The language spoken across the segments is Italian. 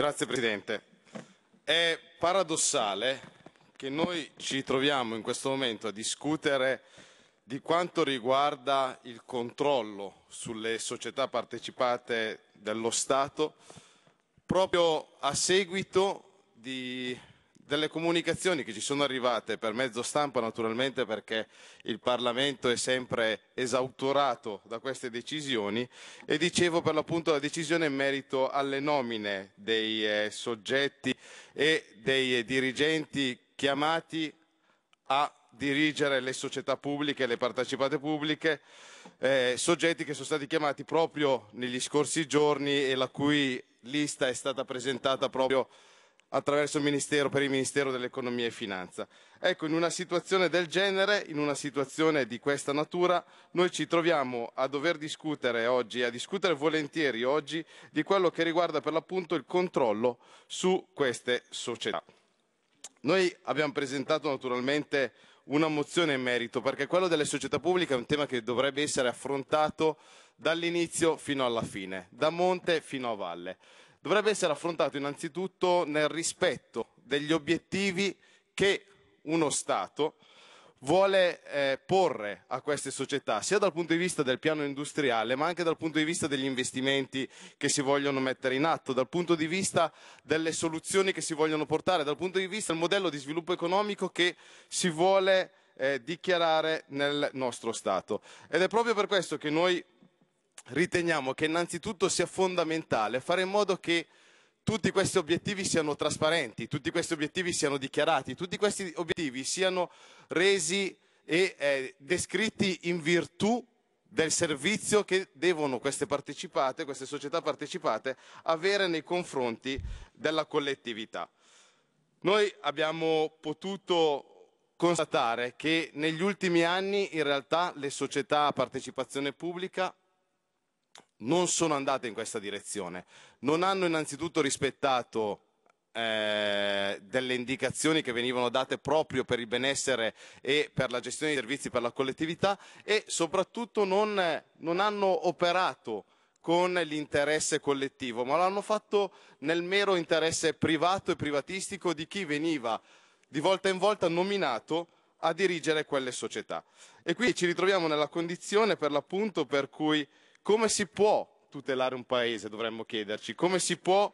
Grazie Presidente. È paradossale che noi ci troviamo in questo momento a discutere di quanto riguarda il controllo sulle società partecipate dello Stato proprio a seguito di delle comunicazioni che ci sono arrivate per mezzo stampa naturalmente perché il Parlamento è sempre esautorato da queste decisioni e dicevo per l'appunto la decisione in merito alle nomine dei eh, soggetti e dei eh, dirigenti chiamati a dirigere le società pubbliche, le partecipate pubbliche, eh, soggetti che sono stati chiamati proprio negli scorsi giorni e la cui lista è stata presentata proprio attraverso il Ministero per il Ministero dell'Economia e Finanza. Ecco, in una situazione del genere, in una situazione di questa natura, noi ci troviamo a dover discutere oggi, a discutere volentieri oggi, di quello che riguarda per l'appunto il controllo su queste società. Noi abbiamo presentato naturalmente una mozione in merito, perché quello delle società pubbliche è un tema che dovrebbe essere affrontato dall'inizio fino alla fine, da monte fino a valle dovrebbe essere affrontato innanzitutto nel rispetto degli obiettivi che uno Stato vuole eh, porre a queste società, sia dal punto di vista del piano industriale, ma anche dal punto di vista degli investimenti che si vogliono mettere in atto, dal punto di vista delle soluzioni che si vogliono portare, dal punto di vista del modello di sviluppo economico che si vuole eh, dichiarare nel nostro Stato. Ed è proprio per questo che noi riteniamo che innanzitutto sia fondamentale fare in modo che tutti questi obiettivi siano trasparenti, tutti questi obiettivi siano dichiarati, tutti questi obiettivi siano resi e eh, descritti in virtù del servizio che devono queste partecipate, queste società partecipate, avere nei confronti della collettività. Noi abbiamo potuto constatare che negli ultimi anni in realtà le società a partecipazione pubblica non sono andate in questa direzione. Non hanno innanzitutto rispettato eh, delle indicazioni che venivano date proprio per il benessere e per la gestione dei servizi per la collettività e soprattutto non, non hanno operato con l'interesse collettivo, ma l'hanno fatto nel mero interesse privato e privatistico di chi veniva di volta in volta nominato a dirigere quelle società. E qui ci ritroviamo nella condizione per l'appunto per cui come si può tutelare un paese, dovremmo chiederci? Come si può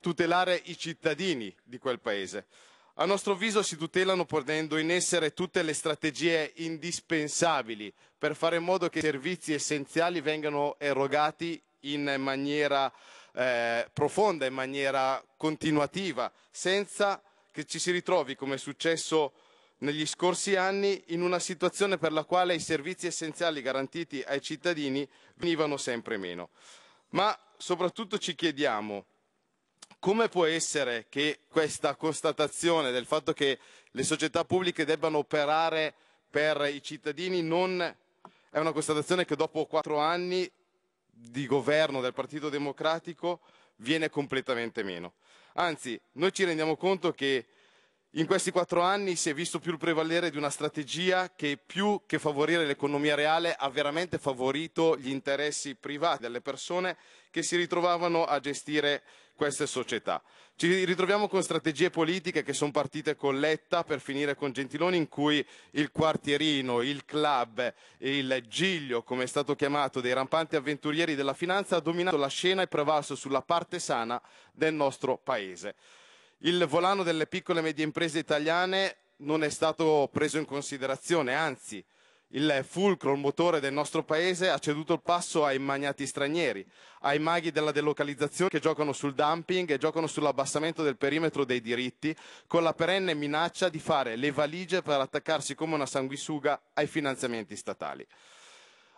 tutelare i cittadini di quel paese? A nostro avviso si tutelano ponendo in essere tutte le strategie indispensabili per fare in modo che i servizi essenziali vengano erogati in maniera eh, profonda, in maniera continuativa, senza che ci si ritrovi, come è successo negli scorsi anni in una situazione per la quale i servizi essenziali garantiti ai cittadini venivano sempre meno. Ma soprattutto ci chiediamo come può essere che questa constatazione del fatto che le società pubbliche debbano operare per i cittadini non è una constatazione che dopo quattro anni di governo del Partito Democratico viene completamente meno. Anzi, noi ci rendiamo conto che in questi quattro anni si è visto più il prevalere di una strategia che più che favorire l'economia reale ha veramente favorito gli interessi privati delle persone che si ritrovavano a gestire queste società. Ci ritroviamo con strategie politiche che sono partite con Letta per finire con Gentiloni in cui il quartierino, il club, il giglio, come è stato chiamato, dei rampanti avventurieri della finanza ha dominato la scena e prevalso sulla parte sana del nostro paese il volano delle piccole e medie imprese italiane non è stato preso in considerazione, anzi il fulcro, il motore del nostro paese ha ceduto il passo ai magnati stranieri, ai maghi della delocalizzazione che giocano sul dumping e giocano sull'abbassamento del perimetro dei diritti con la perenne minaccia di fare le valigie per attaccarsi come una sanguisuga ai finanziamenti statali.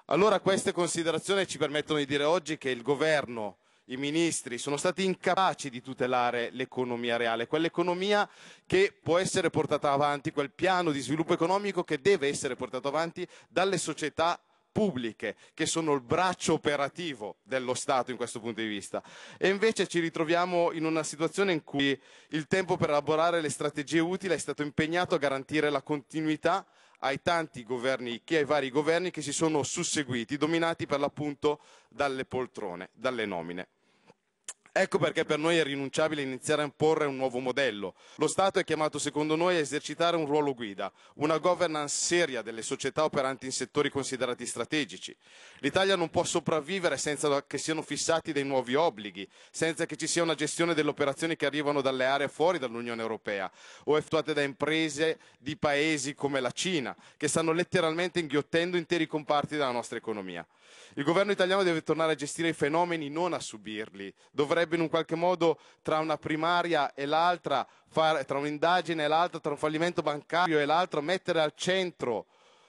Allora queste considerazioni ci permettono di dire oggi che il governo i ministri sono stati incapaci di tutelare l'economia reale, quell'economia che può essere portata avanti, quel piano di sviluppo economico che deve essere portato avanti dalle società pubbliche, che sono il braccio operativo dello Stato in questo punto di vista. E invece ci ritroviamo in una situazione in cui il tempo per elaborare le strategie utili è stato impegnato a garantire la continuità ai tanti governi, che ai vari governi che si sono susseguiti, dominati per l'appunto dalle poltrone, dalle nomine. Ecco perché per noi è rinunciabile iniziare a imporre un nuovo modello. Lo Stato è chiamato, secondo noi, a esercitare un ruolo guida, una governance seria delle società operanti in settori considerati strategici. L'Italia non può sopravvivere senza che siano fissati dei nuovi obblighi, senza che ci sia una gestione delle operazioni che arrivano dalle aree fuori dall'Unione Europea o effettuate da imprese di paesi come la Cina, che stanno letteralmente inghiottendo interi comparti della nostra economia. Il governo italiano deve tornare a gestire i fenomeni, non a subirli. Dovrebbe bisognerebbe in un qualche modo tra una primaria e l'altra, tra un'indagine e l'altra, tra un fallimento bancario e l'altro, mettere al centro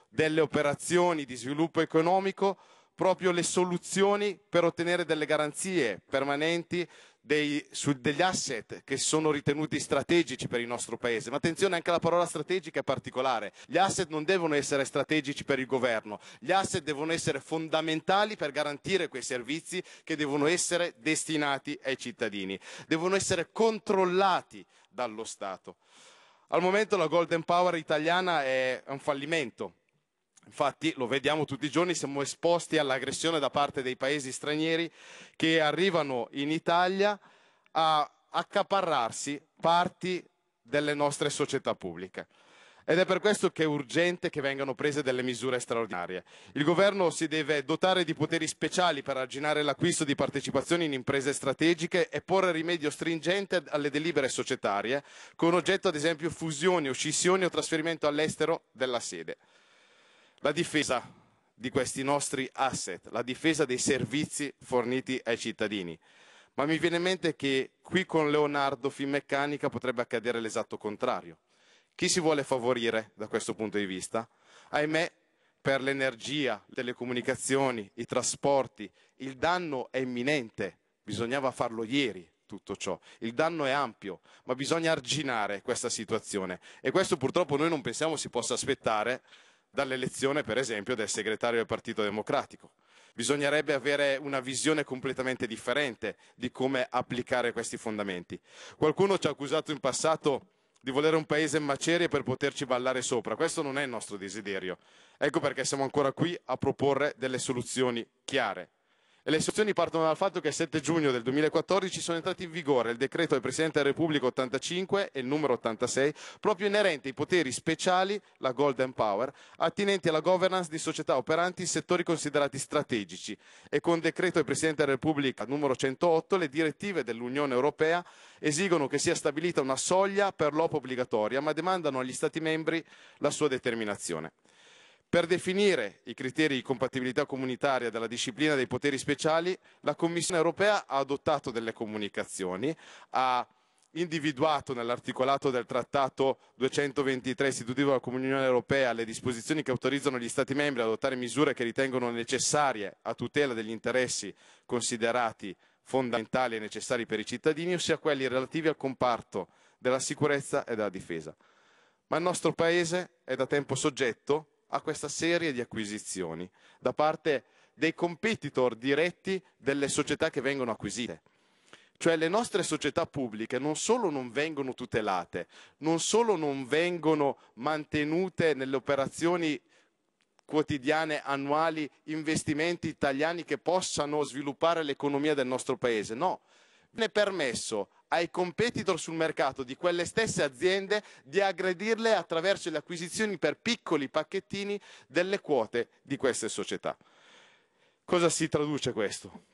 delle operazioni di sviluppo economico proprio le soluzioni per ottenere delle garanzie permanenti dei, su, degli asset che sono ritenuti strategici per il nostro paese. Ma attenzione, anche la parola strategica è particolare. Gli asset non devono essere strategici per il governo, gli asset devono essere fondamentali per garantire quei servizi che devono essere destinati ai cittadini, devono essere controllati dallo Stato. Al momento la Golden Power italiana è un fallimento Infatti lo vediamo tutti i giorni, siamo esposti all'aggressione da parte dei paesi stranieri che arrivano in Italia a accaparrarsi parti delle nostre società pubbliche. Ed è per questo che è urgente che vengano prese delle misure straordinarie. Il governo si deve dotare di poteri speciali per arginare l'acquisto di partecipazioni in imprese strategiche e porre rimedio stringente alle delibere societarie, con oggetto ad esempio fusioni o scissioni o trasferimento all'estero della sede la difesa di questi nostri asset, la difesa dei servizi forniti ai cittadini. Ma mi viene in mente che qui con Leonardo Finmeccanica potrebbe accadere l'esatto contrario. Chi si vuole favorire da questo punto di vista? Ahimè, per l'energia, le telecomunicazioni, i trasporti, il danno è imminente, bisognava farlo ieri, tutto ciò. Il danno è ampio, ma bisogna arginare questa situazione e questo purtroppo noi non pensiamo si possa aspettare dall'elezione, per esempio, del segretario del Partito Democratico. Bisognerebbe avere una visione completamente differente di come applicare questi fondamenti. Qualcuno ci ha accusato in passato di volere un paese in macerie per poterci ballare sopra. Questo non è il nostro desiderio. Ecco perché siamo ancora qui a proporre delle soluzioni chiare le soluzioni partono dal fatto che il 7 giugno del 2014 sono entrati in vigore il decreto del Presidente della Repubblica 85 e il numero 86, proprio inerente ai poteri speciali, la Golden Power, attinenti alla governance di società operanti in settori considerati strategici e con decreto del Presidente della Repubblica numero 108 le direttive dell'Unione Europea esigono che sia stabilita una soglia per l'OPA obbligatoria, ma demandano agli Stati membri la sua determinazione. Per definire i criteri di compatibilità comunitaria della disciplina dei poteri speciali, la Commissione europea ha adottato delle comunicazioni, ha individuato nell'articolato del Trattato 223 istitutivo della Comunione Europea le disposizioni che autorizzano gli Stati membri ad adottare misure che ritengono necessarie a tutela degli interessi considerati fondamentali e necessari per i cittadini, ossia quelli relativi al comparto della sicurezza e della difesa. Ma il nostro Paese è da tempo soggetto a questa serie di acquisizioni da parte dei competitor diretti delle società che vengono acquisite. Cioè le nostre società pubbliche non solo non vengono tutelate, non solo non vengono mantenute nelle operazioni quotidiane, annuali, investimenti italiani che possano sviluppare l'economia del nostro paese, no, viene permesso ai competitor sul mercato di quelle stesse aziende di aggredirle attraverso le acquisizioni per piccoli pacchettini delle quote di queste società. Cosa si traduce questo?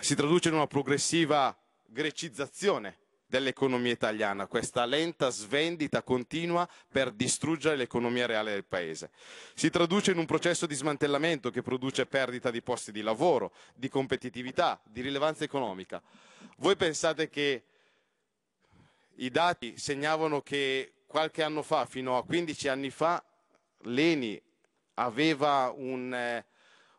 Si traduce in una progressiva grecizzazione dell'economia italiana, questa lenta svendita continua per distruggere l'economia reale del paese. Si traduce in un processo di smantellamento che produce perdita di posti di lavoro, di competitività, di rilevanza economica. Voi pensate che i dati segnavano che qualche anno fa, fino a 15 anni fa, l'ENI aveva un, eh,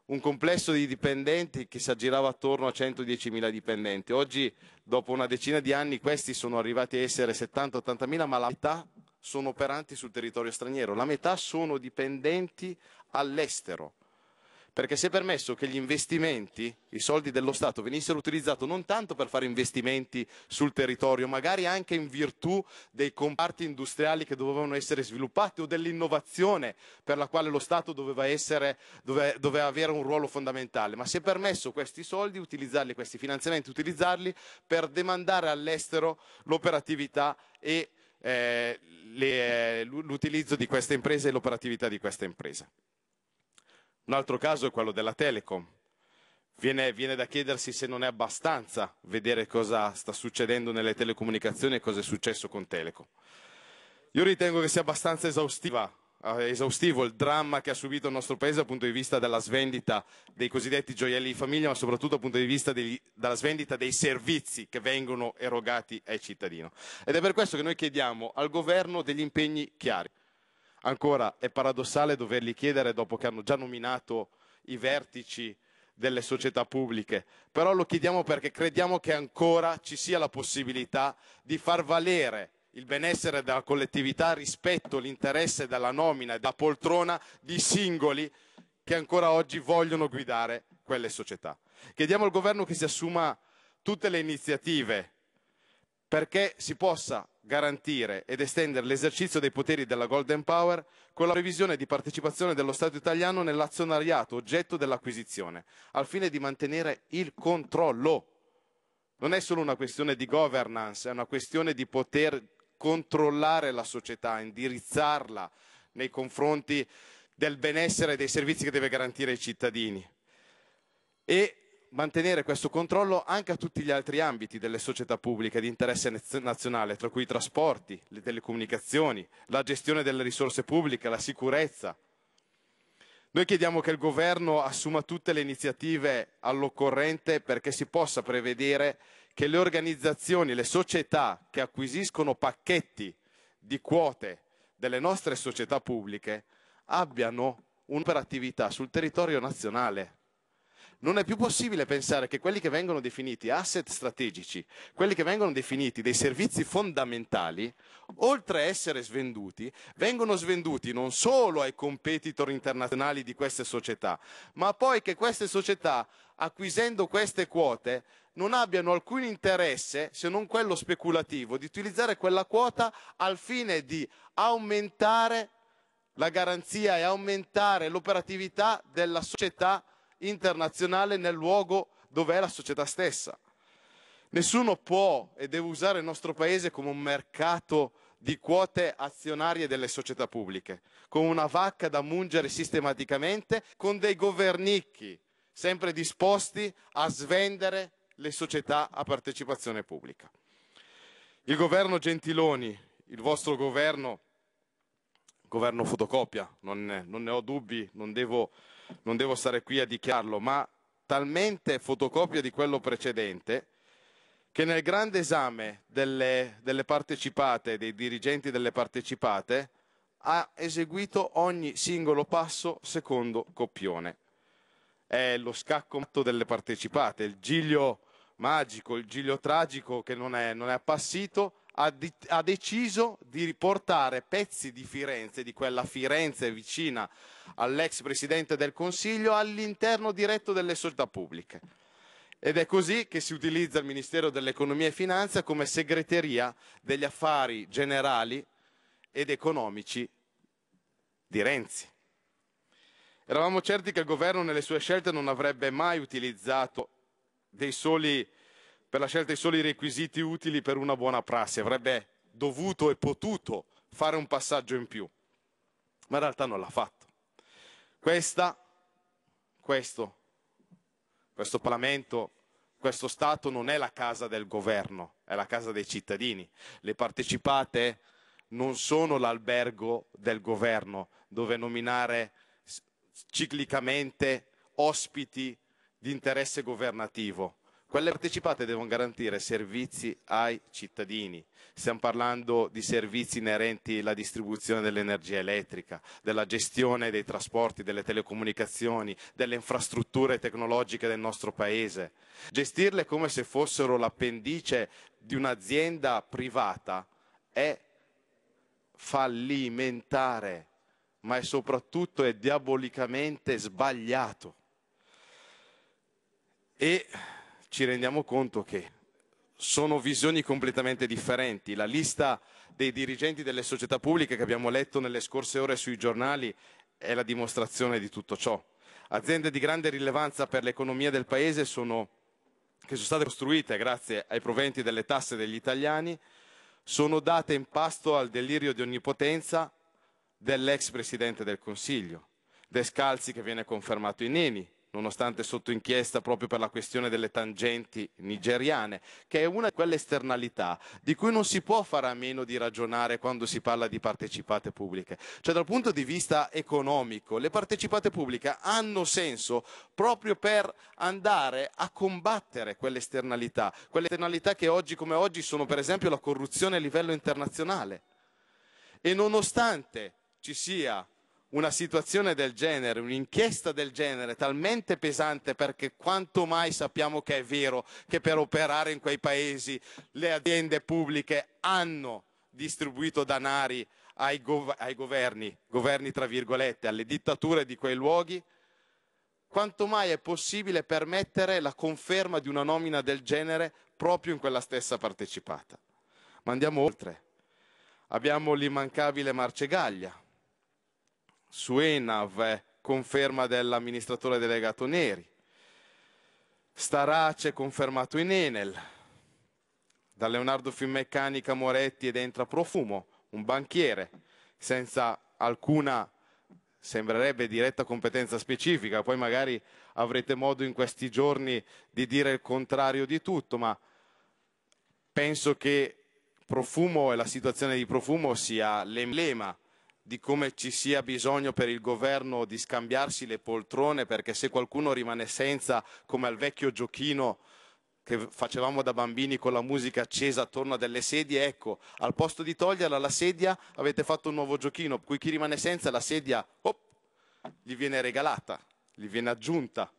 un complesso di dipendenti che si aggirava attorno a 110.000 dipendenti. Oggi, dopo una decina di anni, questi sono arrivati a essere 70-80.000, ma la metà sono operanti sul territorio straniero, la metà sono dipendenti all'estero perché si è permesso che gli investimenti, i soldi dello Stato, venissero utilizzati non tanto per fare investimenti sul territorio, magari anche in virtù dei comparti industriali che dovevano essere sviluppati o dell'innovazione per la quale lo Stato doveva, essere, dove, doveva avere un ruolo fondamentale, ma si è permesso questi soldi, utilizzarli, questi finanziamenti, utilizzarli per demandare all'estero l'operatività e eh, eh l'utilizzo di queste imprese e l'operatività di queste imprese. Un altro caso è quello della Telecom. Viene, viene, da chiedersi se non è abbastanza vedere cosa sta succedendo nelle telecomunicazioni e cosa è successo con Telecom. Io ritengo che sia abbastanza esaustiva, eh, esaustivo il dramma che ha subito il nostro paese dal punto di vista della svendita dei cosiddetti gioielli di famiglia, ma soprattutto dal punto di vista degli, della svendita dei servizi che vengono erogati ai cittadini. Ed è per questo che noi chiediamo al governo degli impegni chiari. Ancora, è paradossale doverli chiedere dopo che hanno già nominato i vertici delle società pubbliche, però lo chiediamo perché crediamo che ancora ci sia la possibilità di far valere il benessere della collettività rispetto all'interesse della nomina e della poltrona di singoli che ancora oggi vogliono guidare quelle società. Chiediamo al governo che si assuma tutte le iniziative perché si possa garantire ed estendere l'esercizio dei poteri della Golden Power con la previsione di partecipazione dello Stato italiano nell'azionariato oggetto dell'acquisizione, al fine di mantenere il controllo. Non è solo una questione di governance, è una questione di poter controllare la società, indirizzarla nei confronti del benessere e dei servizi che deve garantire ai cittadini. E mantenere questo controllo anche a tutti gli altri ambiti delle società pubbliche di interesse nazionale, tra cui i trasporti, le telecomunicazioni, la gestione delle risorse pubbliche, la sicurezza. Noi chiediamo che il governo assuma tutte le iniziative all'occorrente perché si possa prevedere che le organizzazioni, le società che acquisiscono pacchetti di quote delle nostre società pubbliche abbiano un'operatività sul territorio nazionale. Non è più possibile pensare che quelli che vengono definiti asset strategici, quelli che vengono definiti dei servizi fondamentali, oltre a essere svenduti, vengono svenduti non solo ai competitor internazionali di queste società, ma poi che queste società, acquisendo queste quote, non abbiano alcun interesse, se non quello speculativo, di utilizzare quella quota al fine di aumentare la garanzia e aumentare l'operatività della società internazionale nel luogo dove è la società stessa. Nessuno può e deve usare il nostro paese come un mercato di quote azionarie delle società pubbliche, come una vacca da mungere sistematicamente, con dei governicchi sempre disposti a svendere le società a partecipazione pubblica. Il governo Gentiloni, il vostro governo governo fotocopia, non ne, non ne ho dubbi, non devo, non devo stare qui a dichiararlo, ma talmente fotocopia di quello precedente che nel grande esame delle, delle, partecipate, dei dirigenti delle partecipate, ha eseguito ogni singolo passo secondo copione. È lo scacco matto delle partecipate, il giglio magico, il giglio tragico che non è, non è appassito ha, di- ha deciso di riportare pezzi di Firenze, di quella Firenze vicina all'ex presidente del Consiglio, all'interno diretto delle società pubbliche. Ed è così che si utilizza il Ministero dell'Economia e Finanza come segreteria degli affari generali ed economici di Renzi. Eravamo certi che il governo nelle sue scelte non avrebbe mai utilizzato dei soli per la scelta dei soli requisiti utili per una buona prassi. Avrebbe dovuto e potuto fare un passaggio in più, ma in realtà non l'ha fatto. Questa, questo, questo Parlamento, questo Stato non è la casa del governo, è la casa dei cittadini. Le partecipate non sono l'albergo del governo dove nominare ciclicamente ospiti di interesse governativo quelle partecipate devono garantire servizi ai cittadini. Stiamo parlando di servizi inerenti alla distribuzione dell'energia elettrica, della gestione dei trasporti, delle telecomunicazioni, delle infrastrutture tecnologiche del nostro Paese. Gestirle come se fossero l'appendice di un'azienda privata è fallimentare, ma è soprattutto è diabolicamente sbagliato. E ci rendiamo conto che sono visioni completamente differenti. La lista dei dirigenti delle società pubbliche che abbiamo letto nelle scorse ore sui giornali è la dimostrazione di tutto ciò. Aziende di grande rilevanza per l'economia del Paese sono, che sono state costruite grazie ai proventi delle tasse degli italiani sono date in pasto al delirio di onnipotenza dell'ex Presidente del Consiglio, De Scalzi che viene confermato in Eni, nonostante sotto inchiesta proprio per la questione delle tangenti nigeriane, che è una di quelle esternalità di cui non si può fare a meno di ragionare quando si parla di partecipate pubbliche. Cioè dal punto di vista economico, le partecipate pubbliche hanno senso proprio per andare a combattere quelle esternalità, quelle esternalità che oggi come oggi sono per esempio la corruzione a livello internazionale. E nonostante ci sia una situazione del genere, un'inchiesta del genere, talmente pesante perché quanto mai sappiamo che è vero che per operare in quei paesi le aziende pubbliche hanno distribuito danari ai, gov- ai governi, governi tra virgolette, alle dittature di quei luoghi, quanto mai è possibile permettere la conferma di una nomina del genere proprio in quella stessa partecipata. Ma andiamo oltre. Abbiamo l'immancabile Marcegaglia, su Enav, conferma dell'amministratore delegato Neri. Starace confermato in Enel. Da Leonardo Finmeccanica Moretti ed entra Profumo, un banchiere, senza alcuna, sembrerebbe, diretta competenza specifica. Poi magari avrete modo in questi giorni di dire il contrario di tutto, ma penso che Profumo e la situazione di Profumo sia l'emblema di come ci sia bisogno per il governo di scambiarsi le poltrone perché se qualcuno rimane senza come al vecchio giochino che facevamo da bambini con la musica accesa attorno a delle sedie, ecco, al posto di toglierla la sedia avete fatto un nuovo giochino, per chi rimane senza la sedia op, gli viene regalata, gli viene aggiunta.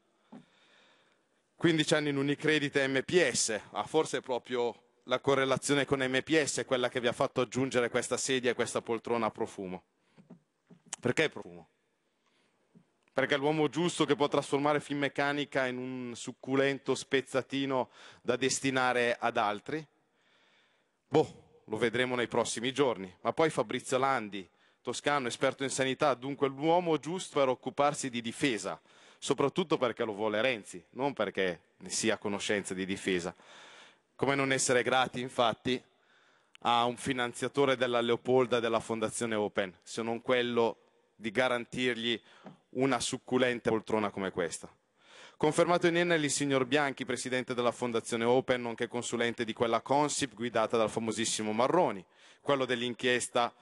15 anni in Unicredit e MPS, ah, forse proprio la correlazione con MPS è quella che vi ha fatto aggiungere questa sedia e questa poltrona a profumo. Perché profumo? Perché l'uomo giusto che può trasformare film meccanica in un succulento spezzatino da destinare ad altri? Boh, lo vedremo nei prossimi giorni. Ma poi Fabrizio Landi, toscano, esperto in sanità, dunque l'uomo giusto per occuparsi di difesa, soprattutto perché lo vuole Renzi, non perché ne sia conoscenza di difesa. Come non essere grati, infatti, a un finanziatore della Leopolda della Fondazione Open, se non quello di garantirgli una succulente poltrona come questa. Confermato in Enel il signor Bianchi, presidente della Fondazione Open, nonché consulente di quella Consip guidata dal famosissimo Marroni, quello dell'inchiesta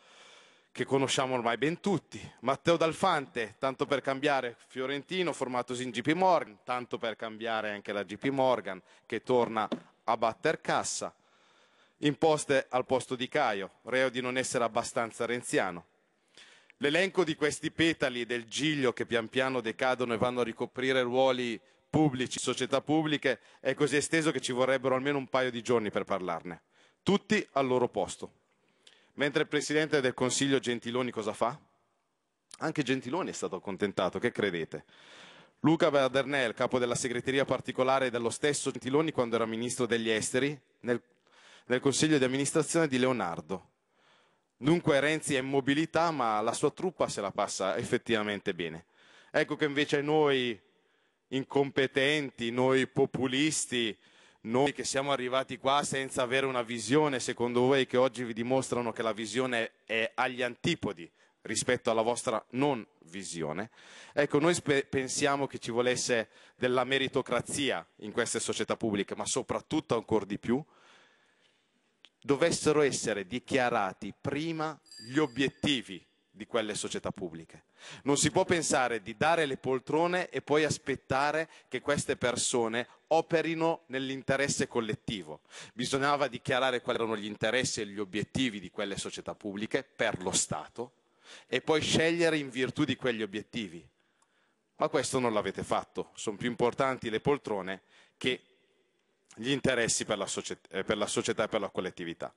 che conosciamo ormai ben tutti. Matteo Dalfante, tanto per cambiare, fiorentino, formatosi in GP Morgan, tanto per cambiare anche la GP Morgan, che torna a batter cassa. Imposte al posto di Caio, reo di non essere abbastanza renziano. L'elenco di questi petali del giglio che pian piano decadono e vanno a ricoprire ruoli pubblici, società pubbliche, è così esteso che ci vorrebbero almeno un paio di giorni per parlarne. Tutti al loro posto. Mentre il Presidente del Consiglio Gentiloni cosa fa? Anche Gentiloni è stato accontentato, che credete? Luca Badernel, capo della segreteria particolare dello stesso Gentiloni quando era ministro degli esteri, nel, nel Consiglio di amministrazione di Leonardo, Dunque Renzi è in mobilità, ma la sua truppa se la passa effettivamente bene. Ecco che invece noi incompetenti, noi populisti, noi che siamo arrivati qua senza avere una visione, secondo voi che oggi vi dimostrano che la visione è agli antipodi rispetto alla vostra non visione, ecco noi spe- pensiamo che ci volesse della meritocrazia in queste società pubbliche, ma soprattutto ancora di più dovessero essere dichiarati prima gli obiettivi di quelle società pubbliche. Non si può pensare di dare le poltrone e poi aspettare che queste persone operino nell'interesse collettivo. Bisognava dichiarare quali erano gli interessi e gli obiettivi di quelle società pubbliche per lo Stato e poi scegliere in virtù di quegli obiettivi. Ma questo non l'avete fatto, sono più importanti le poltrone che gli interessi per la, società, eh, per la, società e per la collettività.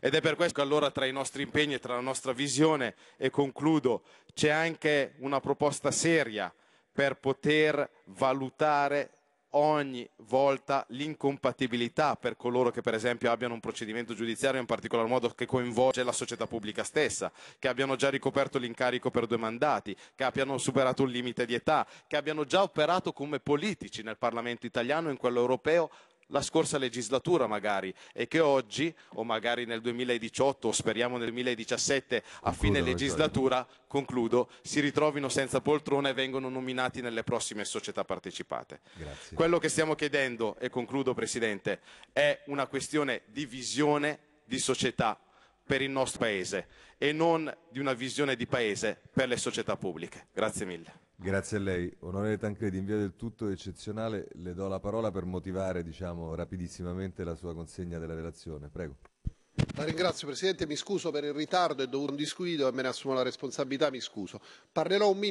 Ed è per questo che allora tra i nostri impegni e tra la nostra visione, e concludo, c'è anche una proposta seria per poter valutare ogni volta l'incompatibilità per coloro che per esempio abbiano un procedimento giudiziario in particolar modo che coinvolge la società pubblica stessa, che abbiano già ricoperto l'incarico per due mandati, che abbiano superato un limite di età, che abbiano già operato come politici nel Parlamento italiano e in quello europeo la scorsa legislatura magari e che oggi o magari nel 2018 o speriamo nel 2017 a fine legislatura concludo si ritrovino senza poltrone e vengono nominati nelle prossime società partecipate. Grazie. Quello che stiamo chiedendo e concludo Presidente è una questione di visione di società per il nostro Paese e non di una visione di Paese per le società pubbliche. Grazie mille. Grazie a lei. Onorevole Tancredi, in via del tutto eccezionale le do la parola per motivare diciamo, rapidissimamente la sua consegna della relazione. Prego. La ringrazio Presidente, mi scuso per il ritardo, è dovuto a un disguido e me ne assumo la responsabilità, mi scuso. Parlerò un minuto.